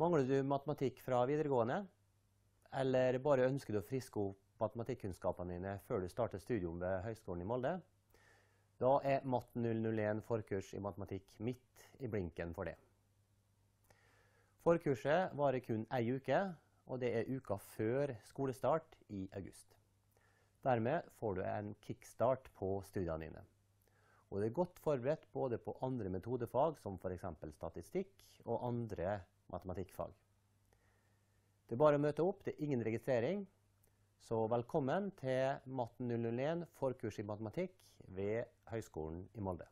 Mangler du matematikk fra videregående, eller bare ønsker du å friske opp matematikkunnskapene dine før du starter studium ved Høgskolen i Molde, da er Matt 001 forkurs i matematikk midt i blinken for det. Forkurset varer kun ei uke, og det er uka før skolestart i august. Dermed får du en kickstart på studiene dine. Og du er godt forberedt både på andre metodefag, som f.eks. statistikk, og andre matematikkfag. Det er bare å møte opp, det er ingen registrering. Så velkommen til Matten 001 forkurs i matematikk ved Høgskolen i Molde.